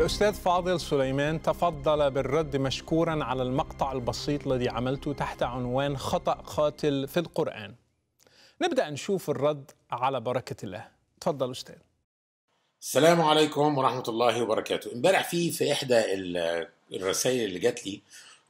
الأستاذ فاضل سليمان تفضل بالرد مشكورا على المقطع البسيط الذي عملته تحت عنوان خطأ قاتل في القرآن نبدأ نشوف الرد على بركة الله تفضل أستاذ السلام عليكم ورحمة الله وبركاته امبارح في في إحدى الرسائل اللي جات لي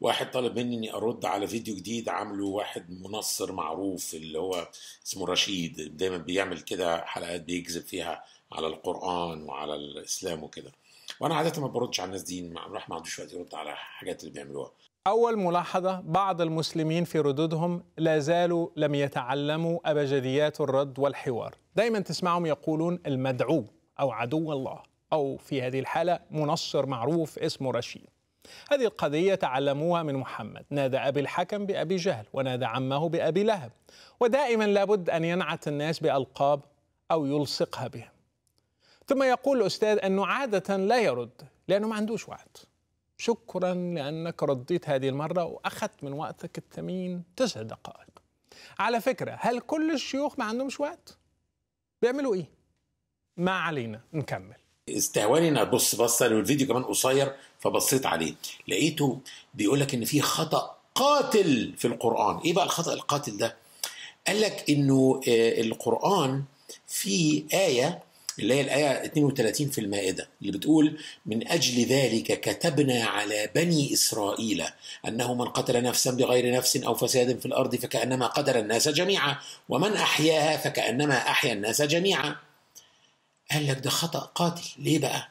واحد طلب مني اني ارد على فيديو جديد عامله واحد منصر معروف اللي هو اسمه رشيد دايما بيعمل كده حلقات بيكذب فيها على القران وعلى الاسلام وكده وانا عاده ما بردش على الناس دي راح ما عندوش وقت يرد على الحاجات اللي بيعملوها أول ملاحظة بعض المسلمين في ردودهم لا زالوا لم يتعلموا أبجديات الرد والحوار دايما تسمعهم يقولون المدعو أو عدو الله أو في هذه الحالة منصر معروف اسمه رشيد هذه القضية تعلموها من محمد نادى أبي الحكم بأبي جهل ونادى عمه بأبي لهب ودائما لابد أن ينعت الناس بألقاب أو يلصقها بهم ثم يقول الأستاذ أنه عادة لا يرد لأنه ما عندوش وقت شكرا لأنك رديت هذه المرة وأخذت من وقتك الثمين تسع دقائق على فكرة هل كل الشيوخ ما عندهمش وقت؟ بيعملوا إيه؟ ما علينا نكمل استهواني ان ابص بصه والفيديو كمان قصير فبصيت عليه لقيته بيقول لك ان في خطا قاتل في القران ايه بقى الخطا القاتل ده قال لك انه آه، القران في ايه اللي هي الآية 32 في المائدة اللي بتقول من أجل ذلك كتبنا على بني إسرائيل أنه من قتل نفسا بغير نفس أو فساد في الأرض فكأنما قتل الناس جميعا ومن أحياها فكأنما أحيا الناس جميعا قال لك ده خطأ قاتل ليه بقى؟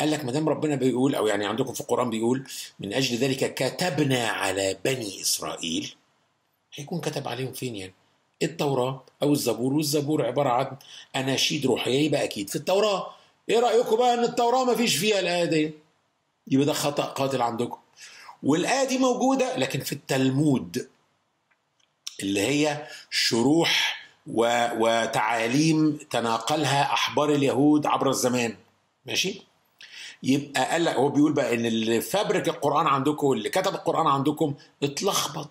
قال لك ما دام ربنا بيقول او يعني عندكم في القران بيقول من اجل ذلك كتبنا على بني اسرائيل هيكون كتب عليهم فين يعني؟ التوراة أو الزبور والزبور عبارة عن أناشيد روحية يبقى أكيد في التوراة إيه رأيكم بقى إن التوراة ما فيش فيها الآية دي يبقى ده خطأ قاتل عندكم والآية دي موجودة لكن في التلمود اللي هي شروح و... وتعاليم تناقلها أحبار اليهود عبر الزمان ماشي يبقى قال هو بيقول بقى ان اللي فبرك القران عندكم واللي كتب القران عندكم اتلخبط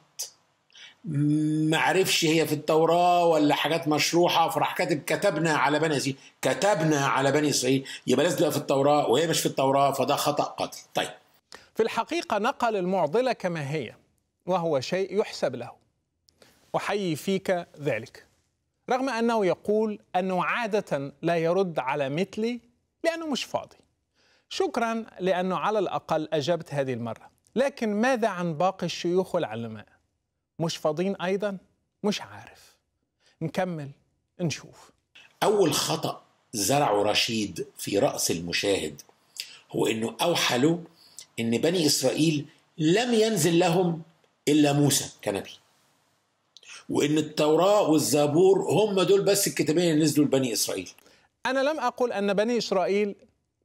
معرفش هي في التوراة ولا حاجات مشروحة فراح كاتب كتبنا على بني إسرائيل كتبنا على بني إسرائيل يبقى لازم تبقى في التوراة وهي مش في التوراة فده خطأ قتل طيب في الحقيقة نقل المعضلة كما هي وهو شيء يحسب له أحيي فيك ذلك رغم أنه يقول أنه عادة لا يرد على مثلي لأنه مش فاضي شكرا لأنه على الأقل أجبت هذه المرة لكن ماذا عن باقي الشيوخ والعلماء مش فاضيين أيضا مش عارف نكمل نشوف أول خطأ زرعه رشيد في رأس المشاهد هو أنه أوحى له أن بني إسرائيل لم ينزل لهم إلا موسى كنبي وأن التوراة والزبور هم دول بس الكتابين اللي نزلوا لبني إسرائيل أنا لم أقل أن بني إسرائيل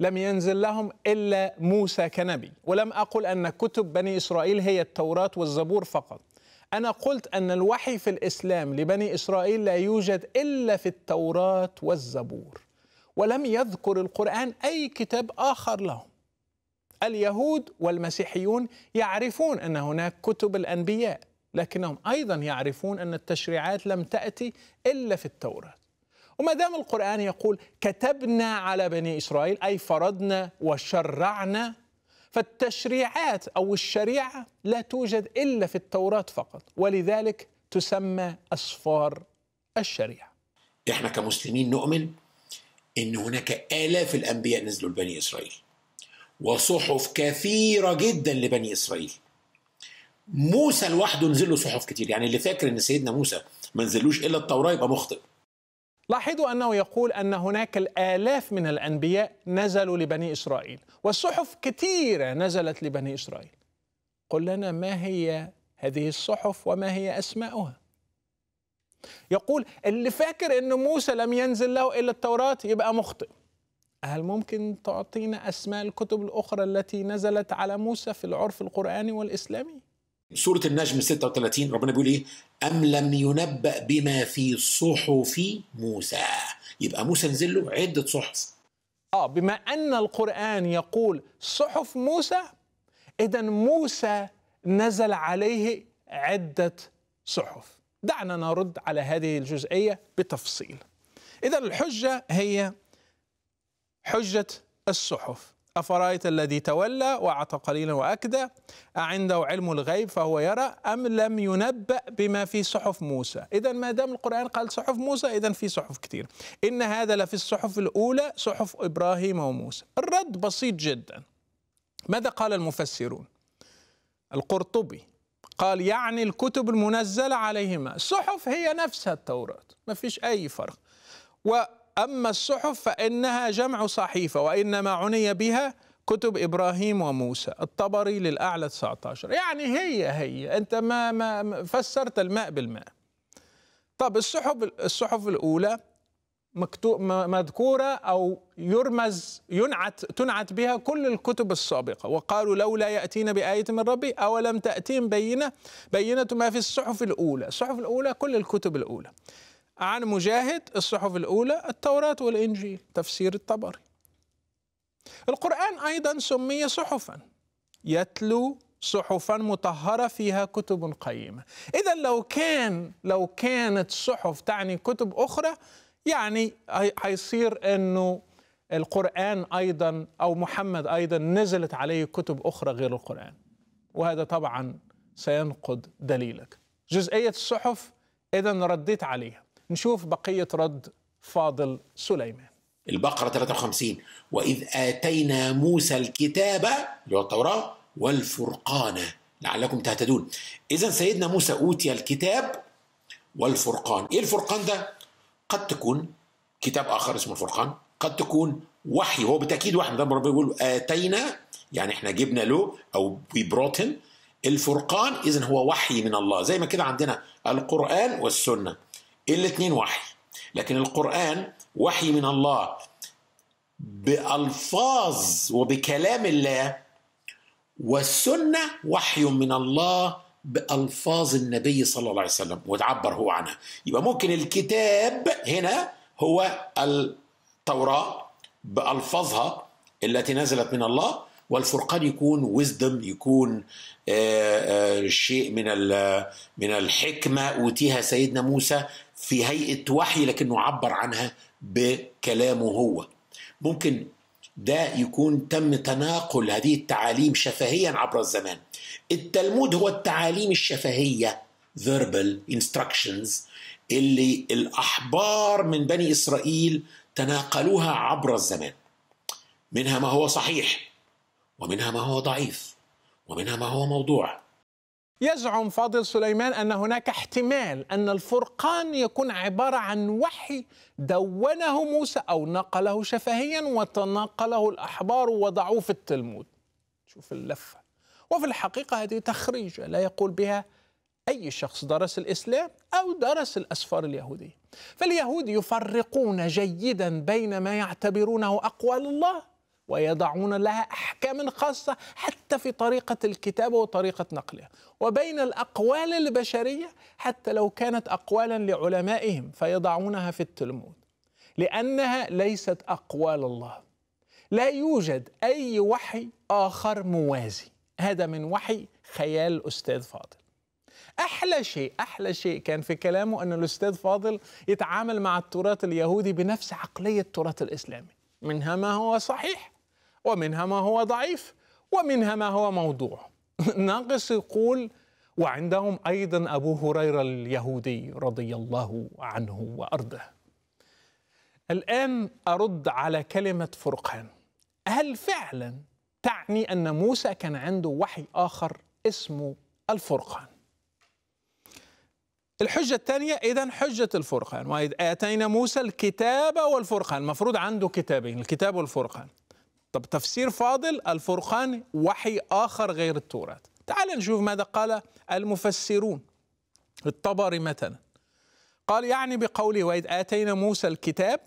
لم ينزل لهم إلا موسى كنبي ولم أقل أن كتب بني إسرائيل هي التوراة والزبور فقط أنا قلت أن الوحي في الإسلام لبني إسرائيل لا يوجد إلا في التوراة والزبور ولم يذكر القرآن أي كتاب آخر لهم اليهود والمسيحيون يعرفون أن هناك كتب الأنبياء لكنهم أيضا يعرفون أن التشريعات لم تأتي إلا في التوراة وما دام القرآن يقول كتبنا على بني إسرائيل أي فرضنا وشرعنا فالتشريعات أو الشريعة لا توجد إلا في التوراة فقط ولذلك تسمى أسفار الشريعة إحنا كمسلمين نؤمن إن هناك آلاف الأنبياء نزلوا لبني إسرائيل وصحف كثيرة جدا لبني إسرائيل موسى لوحده نزل له صحف كتير يعني اللي فاكر ان سيدنا موسى ما نزلوش الا التوراه يبقى مخطئ لاحظوا أنه يقول أن هناك الآلاف من الأنبياء نزلوا لبني إسرائيل والصحف كثيرة نزلت لبني إسرائيل قل لنا ما هي هذه الصحف وما هي أسماؤها يقول اللي فاكر أن موسى لم ينزل له إلا التوراة يبقى مخطئ هل ممكن تعطينا أسماء الكتب الأخرى التي نزلت على موسى في العرف القرآني والإسلامي؟ سورة النجم 36 ربنا بيقول ايه؟ أم لم ينبأ بما في صحف موسى يبقى موسى نزل له عدة صحف اه بما أن القرآن يقول صحف موسى إذا موسى نزل عليه عدة صحف دعنا نرد على هذه الجزئية بتفصيل إذا الحجة هي حجة الصحف أفرأيت الذي تولى وأعطى قليلا وأكدى أعنده علم الغيب فهو يرى أم لم ينبأ بما في صحف موسى إذا ما دام القرآن قال صحف موسى إذا في صحف كثير إن هذا لفي الصحف الأولى صحف إبراهيم وموسى الرد بسيط جدا ماذا قال المفسرون القرطبي قال يعني الكتب المنزلة عليهما الصحف هي نفسها التوراة ما فيش أي فرق أما الصحف فإنها جمع صحيفة وإنما عني بها كتب إبراهيم وموسى الطبري للأعلى 19 يعني هي هي أنت ما, ما فسرت الماء بالماء طب الصحف الصحف الأولى مكتوب مذكورة أو يرمز ينعت تنعت بها كل الكتب السابقة وقالوا لولا يأتينا بآية من ربي أولم تأتيهم بينة بينة ما في الصحف الأولى الصحف الأولى كل الكتب الأولى عن مجاهد الصحف الأولى التوراة والإنجيل تفسير الطبري القرآن أيضا سمي صحفا يتلو صحفا مطهرة فيها كتب قيمة إذا لو كان لو كانت صحف تعني كتب أخرى يعني هيصير أنه القرآن أيضا أو محمد أيضا نزلت عليه كتب أخرى غير القرآن وهذا طبعا سينقض دليلك جزئية الصحف إذا رديت عليها نشوف بقية رد فاضل سليمان البقرة 53 وإذ آتينا موسى الكتاب اللي هو التوراة والفرقان لعلكم تهتدون إذا سيدنا موسى أوتي الكتاب والفرقان إيه الفرقان ده؟ قد تكون كتاب آخر اسمه الفرقان قد تكون وحي هو بالتأكيد وحي ده ربنا بيقول آتينا يعني احنا جبنا له أو him الفرقان إذا هو وحي من الله زي ما كده عندنا القرآن والسنة الاثنين وحي لكن القرآن وحي من الله بألفاظ وبكلام الله والسنة وحي من الله بألفاظ النبي صلى الله عليه وسلم وتعبر هو عنها يبقى ممكن الكتاب هنا هو التوراة بألفاظها التي نزلت من الله والفرقان يكون ويزدم يكون آه، آه، شيء من من الحكمه اوتيها سيدنا موسى في هيئه وحي لكنه عبر عنها بكلامه هو ممكن ده يكون تم تناقل هذه التعاليم شفهيا عبر الزمان التلمود هو التعاليم الشفهيه verbal instructions اللي الأحبار من بني إسرائيل تناقلوها عبر الزمان منها ما هو صحيح ومنها ما هو ضعيف ومنها ما هو موضوع يزعم فاضل سليمان ان هناك احتمال ان الفرقان يكون عباره عن وحي دونه موسى او نقله شفهيا وتناقله الاحبار ووضعوه في التلمود. شوف اللفه. وفي الحقيقه هذه تخريجه لا يقول بها اي شخص درس الاسلام او درس الاسفار اليهوديه. فاليهود يفرقون جيدا بين ما يعتبرونه اقوال الله ويضعون لها أحكاما خاصة حتى في طريقة الكتابة وطريقة نقلها وبين الأقوال البشرية حتى لو كانت أقوالا لعلمائهم فيضعونها في التلمود لأنها ليست أقوال الله لا يوجد أي وحي آخر موازي هذا من وحي خيال الأستاذ فاضل أحلى شيء أحلى شيء كان في كلامه أن الأستاذ فاضل يتعامل مع التراث اليهودي بنفس عقلية التراث الإسلامي منها ما هو صحيح ومنها ما هو ضعيف ومنها ما هو موضوع ناقص يقول وعندهم ايضا ابو هريره اليهودي رضي الله عنه وارضه الان ارد على كلمه فرقان هل فعلا تعني ان موسى كان عنده وحي اخر اسمه الفرقان الحجة الثانية إذا حجة الفرقان وإذ آتينا موسى الكتاب والفرقان المفروض عنده كتابين الكتاب والفرقان طب تفسير فاضل الفرقان وحي آخر غير التوراة تعال نشوف ماذا قال المفسرون الطبري مثلا قال يعني بقوله وإذ آتينا موسى الكتاب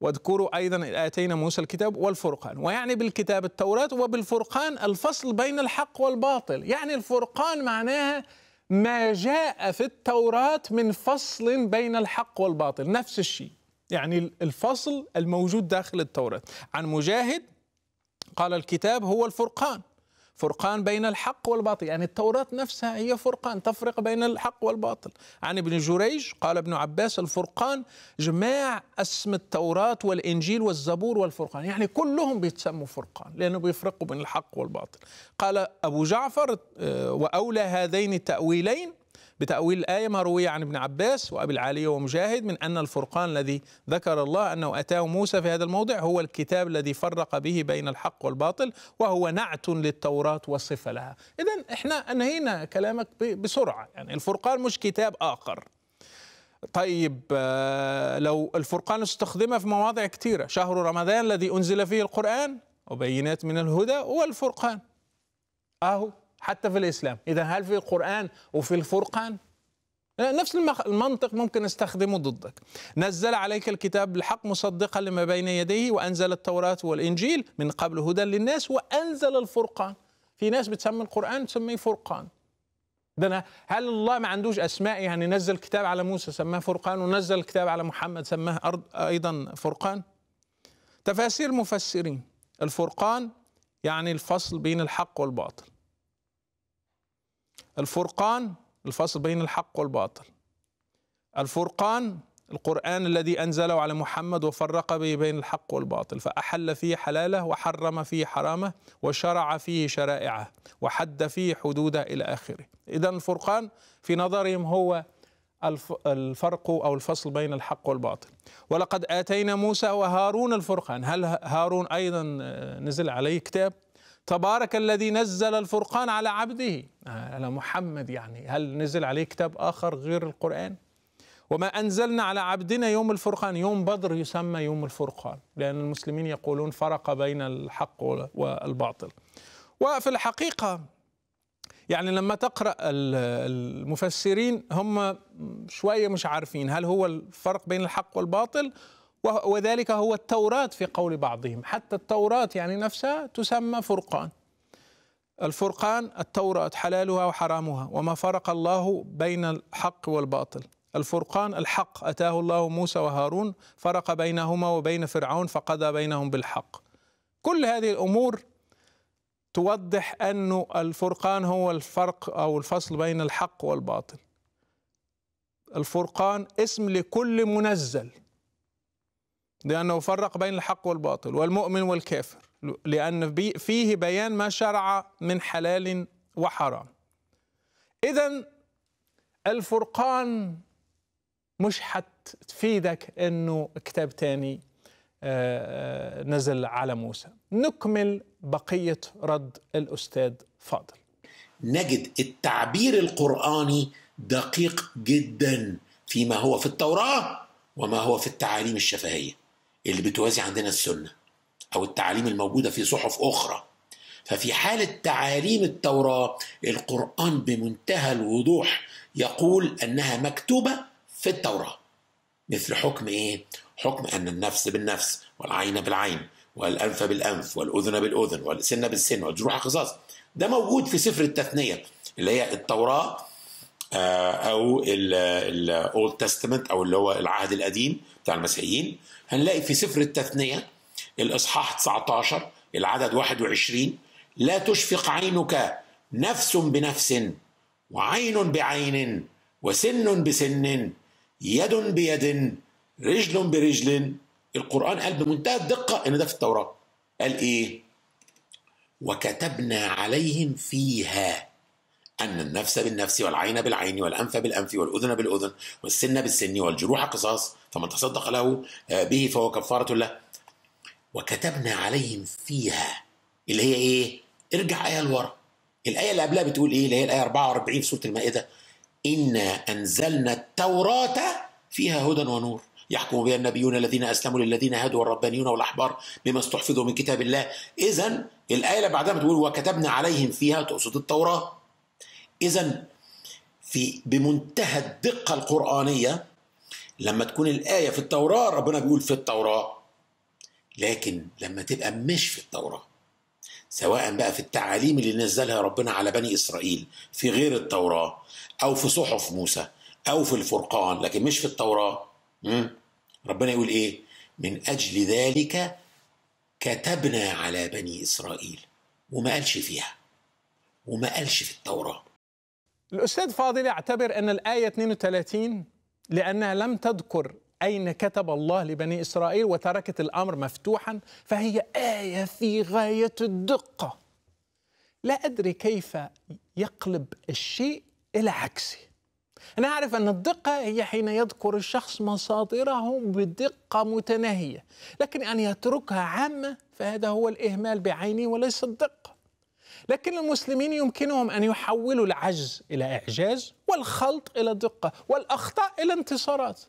واذكروا أيضا آتينا موسى الكتاب والفرقان ويعني بالكتاب التوراة وبالفرقان الفصل بين الحق والباطل يعني الفرقان معناها ما جاء في التوراة من فصل بين الحق والباطل نفس الشيء يعني الفصل الموجود داخل التوراة عن مجاهد قال الكتاب هو الفرقان فرقان بين الحق والباطل يعني التوراة نفسها هي فرقان تفرق بين الحق والباطل عن ابن جريج قال ابن عباس الفرقان جماع اسم التوراة والإنجيل والزبور والفرقان يعني كلهم بيتسموا فرقان لأنه بيفرقوا بين الحق والباطل قال أبو جعفر آه، وأولى هذين التأويلين بتأويل الآية ما روي عن ابن عباس وأبي العالية ومجاهد من أن الفرقان الذي ذكر الله أنه أتاه موسى في هذا الموضع هو الكتاب الذي فرق به بين الحق والباطل وهو نعت للتوراة وصفة لها إذا إحنا أنهينا كلامك بسرعة يعني الفرقان مش كتاب آخر طيب آه، لو الفرقان استخدم في مواضع كثيرة شهر رمضان الذي أنزل فيه القرآن وبينات من الهدى والفرقان أهو حتى في الإسلام إذا هل في القرآن وفي الفرقان آه، نفس المنطق ممكن استخدمه ضدك نزل عليك الكتاب بالحق مصدقا لما بين يديه وأنزل التوراة والإنجيل من قبل هدى للناس وأنزل الفرقان في ناس بتسمي القرآن تسميه فرقان ده أنا هل الله ما عندوش أسماء يعني نزل كتاب على موسى سماه فرقان ونزل الكتاب على محمد سماه أرض أيضا فرقان تفاسير مفسرين الفرقان يعني الفصل بين الحق والباطل الفرقان الفصل بين الحق والباطل الفرقان القرآن الذي أنزله على محمد وفرق به بين الحق والباطل فأحل فيه حلاله وحرم فيه حرامه وشرع فيه شرائعه وحد فيه حدوده إلى آخره إذا الفرقان في نظرهم هو الفرق أو الفصل بين الحق والباطل ولقد آتينا موسى وهارون الفرقان هل هارون أيضا نزل عليه كتاب تبارك الذي نزل الفرقان على عبده آه، على محمد يعني هل نزل عليه كتاب آخر غير القرآن وما أنزلنا على عبدنا يوم الفرقان يوم بدر يسمى يوم الفرقان لأن المسلمين يقولون فرق بين الحق والباطل وفي الحقيقة يعني لما تقرأ المفسرين هم شوية مش عارفين هل هو الفرق بين الحق والباطل وذلك هو التوراة في قول بعضهم حتى التوراة يعني نفسها تسمى فرقان الفرقان التوراة حلالها وحرامها وما فرق الله بين الحق والباطل الفرقان الحق أتاه الله موسى وهارون فرق بينهما وبين فرعون فقضى بينهم بالحق كل هذه الأمور توضح أن الفرقان هو الفرق أو الفصل بين الحق والباطل الفرقان اسم لكل منزل لأنه فرق بين الحق والباطل والمؤمن والكافر لأن فيه بيان ما شرع من حلال وحرام إذا الفرقان مش حتفيدك إنه كتاب تاني آه، آه، نزل على موسى نكمل بقية رد الأستاذ فاضل نجد التعبير القرآني دقيق جدا فيما هو في التوراة وما هو في التعاليم الشفهيه اللي بتوازي عندنا السنه او التعاليم الموجوده في صحف اخرى ففي حاله تعاليم التوراه القران بمنتهى الوضوح يقول انها مكتوبه في التوراه مثل حكم ايه حكم ان النفس بالنفس والعين بالعين والانف بالانف والاذن بالاذن والسن بالسن والجروح قصاص ده موجود في سفر التثنيه اللي هي التوراه آه، او الاولد تستمنت او اللي هو العهد القديم بتاع المسيحيين هنلاقي في سفر التثنيه الاصحاح 19 العدد 21 لا تشفق عينك نفس بنفس وعين بعين وسن بسن يد بيد رجل برجل القرآن قال بمنتهى الدقة إن ده في التوراة قال إيه وكتبنا عليهم فيها أن النفس بالنفس والعين بالعين والأنف بالأنف والأذن بالأذن والسن بالسن والجروح قصاص فمن تصدق له آه، به فهو كفارة له وكتبنا عليهم فيها اللي هي إيه؟ ارجع آية لورا الآية اللي قبلها بتقول إيه؟ اللي هي الآية 44 في سورة المائدة إنا أنزلنا التوراة فيها هدى ونور يحكم بها النبيون الذين اسلموا للذين هادوا والربانيون والاحبار بما استحفظوا من كتاب الله اذا الايه اللي بعدها بتقول وكتبنا عليهم فيها تقصد التوراه إذا في بمنتهى الدقة القرآنية لما تكون الآية في التوراة ربنا بيقول في التوراة لكن لما تبقى مش في التوراة سواء بقى في التعاليم اللي نزلها ربنا على بني إسرائيل في غير التوراة أو في صحف موسى أو في الفرقان لكن مش في التوراة ربنا يقول إيه من أجل ذلك كتبنا على بني إسرائيل وما قالش فيها وما قالش في التوراة الأستاذ فاضل يعتبر أن الآية 32 لأنها لم تذكر أين كتب الله لبني إسرائيل وتركت الأمر مفتوحا فهي آية في غاية الدقة لا أدري كيف يقلب الشيء إلى عكسه أنا أعرف أن الدقة هي حين يذكر الشخص مصادره بدقة متناهية لكن أن يتركها عامة فهذا هو الإهمال بعينه وليس الدقة لكن المسلمين يمكنهم أن يحولوا العجز إلى إعجاز والخلط إلى دقة والأخطاء إلى انتصارات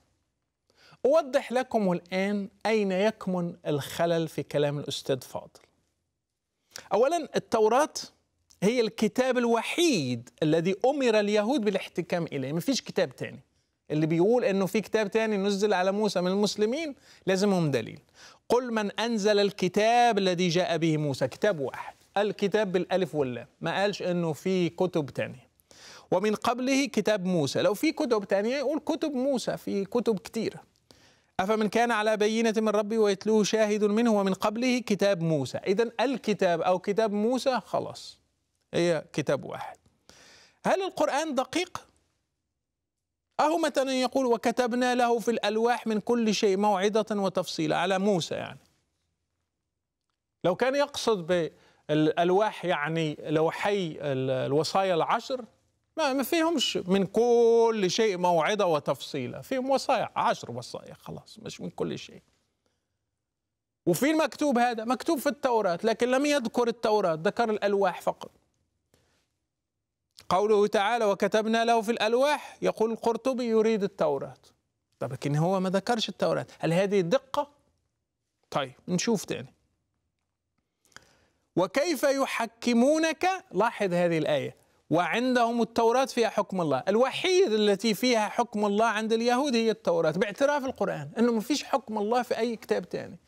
أوضح لكم الآن أين يكمن الخلل في كلام الأستاذ فاضل أولا التوراة هي الكتاب الوحيد الذي أمر اليهود بالاحتكام إليه ما فيش كتاب تاني اللي بيقول انه في كتاب تاني نزل على موسى من المسلمين لازمهم دليل قل من انزل الكتاب الذي جاء به موسى كتاب واحد الكتاب بالالف واللام ما قالش انه في كتب تانية ومن قبله كتاب موسى لو في كتب تانية يقول كتب موسى في كتب كتيرة أفمن كان على بينة من ربي ويتلوه شاهد منه ومن قبله كتاب موسى إذا الكتاب أو كتاب موسى خلاص هي كتاب واحد هل القرآن دقيق؟ أهو مثلا يقول وكتبنا له في الألواح من كل شيء موعظة وتفصيلا على موسى يعني لو كان يقصد الألواح يعني لوحي الوصايا العشر ما فيهمش من كل شيء موعظة وتفصيلة فيهم وصايا عشر وصايا خلاص مش من كل شيء وفي المكتوب هذا مكتوب في التوراة لكن لم يذكر التوراة ذكر الألواح فقط قوله تعالى وكتبنا له في الألواح يقول القرطبي يريد التوراة طب لكن هو ما ذكرش التوراة هل هذه دقة؟ طيب نشوف تاني وكيف يحكمونك لاحظ هذه الآية وعندهم التوراة فيها حكم الله الوحيد التي فيها حكم الله عند اليهود هي التوراة باعتراف القرآن أنه ما فيش حكم الله في أي كتاب تاني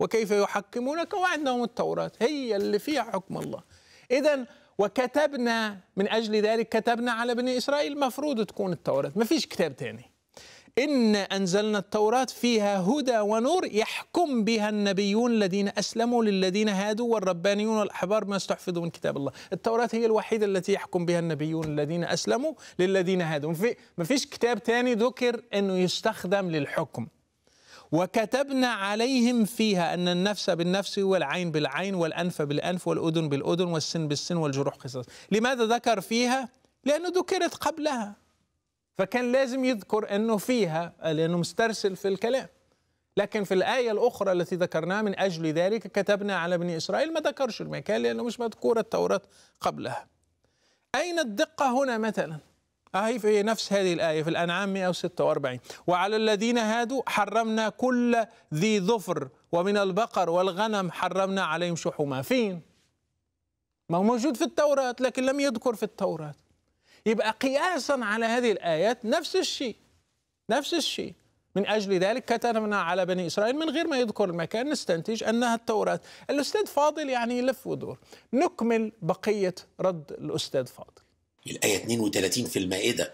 وكيف يحكمونك وعندهم التوراة هي اللي فيها حكم الله إذا وكتبنا من أجل ذلك كتبنا على بني إسرائيل مفروض تكون التوراة ما فيش كتاب تاني إن أنزلنا التوراة فيها هدى ونور يحكم بها النبيون الذين أسلموا للذين هادوا والربانيون والأحبار ما استحفظوا من كتاب الله التوراة هي الوحيدة التي يحكم بها النبيون الذين أسلموا للذين هادوا ما فيش كتاب تاني ذكر أنه يستخدم للحكم وكتبنا عليهم فيها أن النفس بالنفس والعين بالعين والأنف بالأنف والأذن بالأذن والسن بالسن والجروح قصص لماذا ذكر فيها؟ لأنه ذكرت قبلها فكان لازم يذكر أنه فيها لأنه مسترسل في الكلام لكن في الآية الأخرى التي ذكرناها من أجل ذلك كتبنا على بني إسرائيل ما ذكرش المكان لأنه مش مذكورة التوراة قبلها أين الدقة هنا مثلا أهي آه، في نفس هذه الآية في الأنعام 146 وعلى الذين هادوا حرمنا كل ذي ظفر ومن البقر والغنم حرمنا عليهم شحوما فين؟ ما هو موجود في التوراة لكن لم يذكر في التوراة يبقى قياسا على هذه الآيات نفس الشيء نفس الشيء من أجل ذلك كتبنا على بني إسرائيل من غير ما يذكر المكان نستنتج أنها التوراة الأستاذ فاضل يعني يلف ودور نكمل بقية رد الأستاذ فاضل الآية 32 في المائدة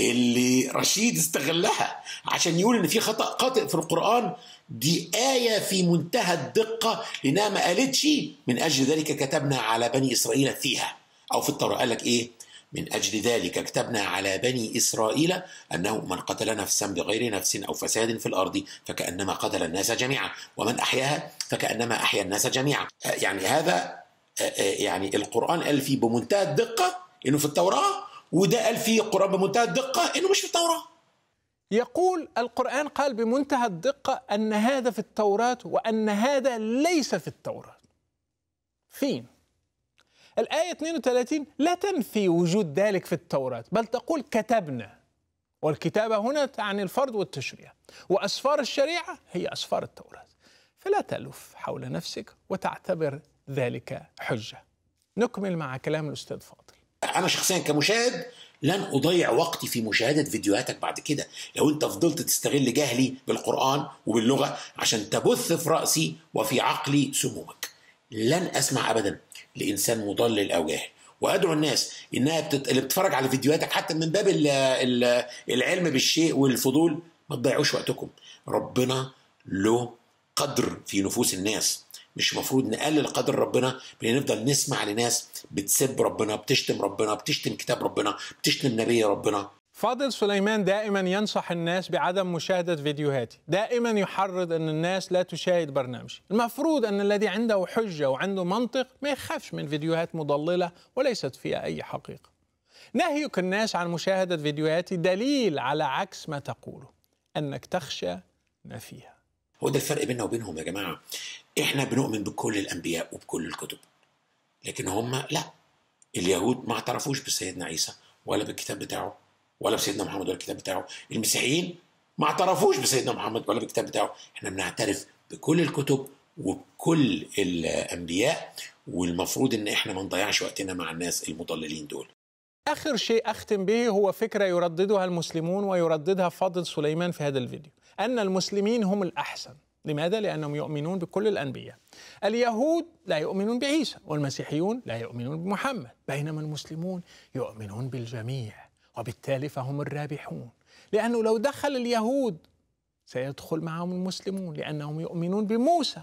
اللي رشيد استغلها عشان يقول ان في خطا قاطئ في القران دي آية في منتهى الدقة لأنها ما قالتش من أجل ذلك كتبنا على بني إسرائيل فيها أو في التوراة قال لك إيه؟ من أجل ذلك كتبنا على بني إسرائيل أنه من قتل نفسا بغير نفس أو فساد في الأرض فكأنما قتل الناس جميعا ومن أحياها فكأنما أحيا الناس جميعا آه، يعني هذا آه، آه، يعني القرآن قال فيه بمنتهى الدقة إنه في التوراة وده قال فيه القرآن بمنتهى الدقة إنه مش في التوراة يقول القرآن قال بمنتهى الدقة أن هذا في التوراة وأن هذا ليس في التوراة فين؟ الآية 32 لا تنفي وجود ذلك في التوراة بل تقول كتبنا والكتابة هنا تعني الفرض والتشريع وأسفار الشريعة هي أسفار التوراة فلا تلف حول نفسك وتعتبر ذلك حجة نكمل مع كلام الأستاذ فاضل أنا شخصيا كمشاهد لن أضيع وقتي في مشاهدة فيديوهاتك بعد كده لو أنت فضلت تستغل جهلي بالقرآن وباللغة عشان تبث في رأسي وفي عقلي سمومك لن أسمع أبدا لانسان مضلل او جاهل وادعو الناس انها بتت... اللي بتتفرج على فيديوهاتك حتى من باب ال... ال... العلم بالشيء والفضول ما تضيعوش وقتكم ربنا له قدر في نفوس الناس مش المفروض نقلل قدر ربنا بان نفضل نسمع لناس بتسب ربنا بتشتم ربنا بتشتم كتاب ربنا بتشتم نبي ربنا فاضل سليمان دائما ينصح الناس بعدم مشاهدة فيديوهاتي دائما يحرض أن الناس لا تشاهد برنامجي المفروض أن الذي عنده حجة وعنده منطق ما يخافش من فيديوهات مضللة وليست فيها أي حقيقة نهيك الناس عن مشاهدة فيديوهاتي دليل على عكس ما تقوله أنك تخشى ما فيها هو ده الفرق بيننا وبينهم يا جماعة إحنا بنؤمن بكل الأنبياء وبكل الكتب لكن هم لا اليهود ما اعترفوش بسيدنا عيسى ولا بالكتاب بتاعه ولا بسيدنا محمد ولا الكتاب بتاعه المسيحيين ما اعترفوش بسيدنا محمد ولا بالكتاب بتاعه احنا بنعترف بكل الكتب وبكل الانبياء والمفروض ان احنا ما نضيعش وقتنا مع الناس المضللين دول اخر شيء اختم به هو فكره يرددها المسلمون ويرددها فاضل سليمان في هذا الفيديو ان المسلمين هم الاحسن لماذا؟ لأنهم يؤمنون بكل الأنبياء اليهود لا يؤمنون بعيسى والمسيحيون لا يؤمنون بمحمد بينما المسلمون يؤمنون بالجميع وبالتالي فهم الرابحون لأنه لو دخل اليهود سيدخل معهم المسلمون لأنهم يؤمنون بموسى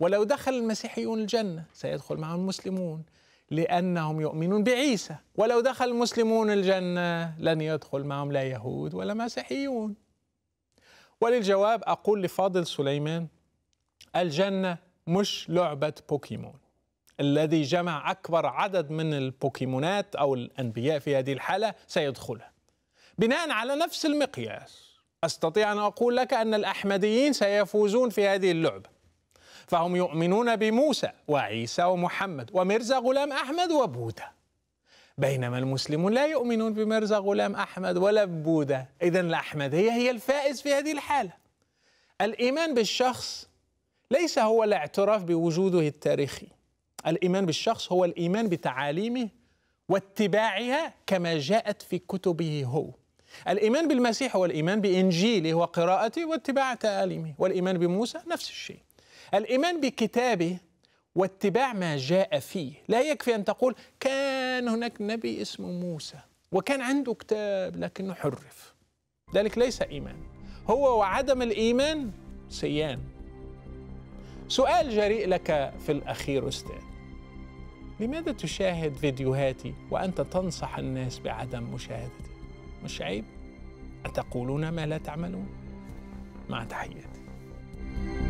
ولو دخل المسيحيون الجنة سيدخل معهم المسلمون لأنهم يؤمنون بعيسى ولو دخل المسلمون الجنة لن يدخل معهم لا يهود ولا مسيحيون وللجواب أقول لفاضل سليمان الجنة مش لعبة بوكيمون الذي جمع أكبر عدد من البوكيمونات أو الأنبياء في هذه الحالة سيدخلها بناء على نفس المقياس أستطيع أن أقول لك أن الأحمديين سيفوزون في هذه اللعبة فهم يؤمنون بموسى وعيسى ومحمد ومرزا غلام أحمد وبوذا بينما المسلمون لا يؤمنون بمرزا غلام أحمد ولا ببوذا إذا الأحمدية هي الفائز في هذه الحالة الإيمان بالشخص ليس هو الاعتراف بوجوده التاريخي الإيمان بالشخص هو الإيمان بتعاليمه واتباعها كما جاءت في كتبه هو الإيمان بالمسيح هو الإيمان بإنجيله وقراءته واتباع تعاليمه والإيمان بموسى نفس الشيء الإيمان بكتابه واتباع ما جاء فيه لا يكفي أن تقول كان هناك نبي اسمه موسى وكان عنده كتاب لكنه حرف ذلك ليس إيمان هو وعدم الإيمان سيان سؤال جريء لك في الأخير أستاذ لماذا تشاهد فيديوهاتي وأنت تنصح الناس بعدم مشاهدتي؟ مش عيب؟ أتقولون ما لا تعملون؟ مع تحياتي.